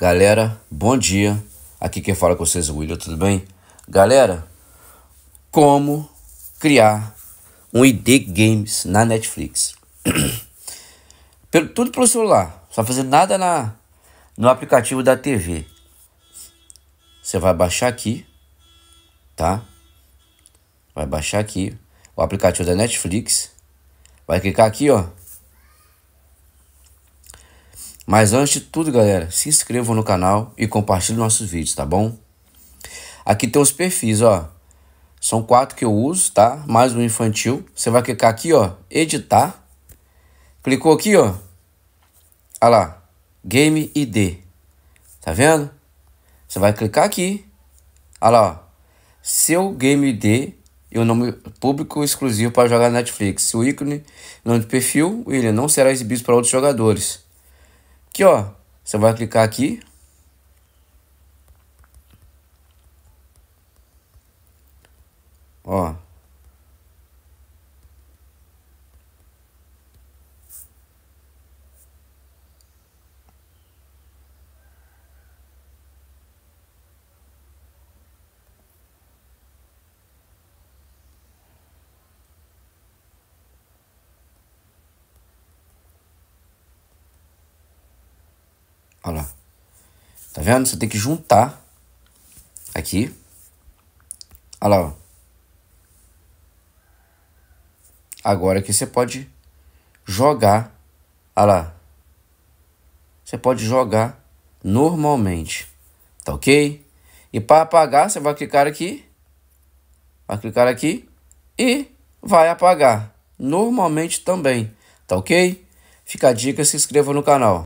Galera, bom dia. Aqui quem fala com vocês é o William, tudo bem? Galera, como criar um ID Games na Netflix? tudo pelo celular, só fazer nada na, no aplicativo da TV. Você vai baixar aqui, tá? Vai baixar aqui o aplicativo da Netflix. Vai clicar aqui, ó, mas antes de tudo, galera, se inscrevam no canal e compartilhem nossos vídeos, tá bom? Aqui tem os perfis, ó. São quatro que eu uso, tá? Mais um infantil. Você vai clicar aqui, ó, editar. Clicou aqui, ó. Olha lá, Game ID. Tá vendo? Você vai clicar aqui. Olha lá, ó. Seu Game ID e o nome público exclusivo para jogar Netflix. O ícone, nome de perfil, ele não será exibido para outros jogadores. Aqui, ó. Você vai clicar aqui. Ó. Olha lá. Tá vendo? Você tem que juntar aqui. Olha lá. Ó. Agora que você pode jogar. Olha lá. Você pode jogar normalmente. Tá ok? E para apagar, você vai clicar aqui. Vai clicar aqui. E vai apagar. Normalmente também. Tá ok? Fica a dica, se inscreva no canal.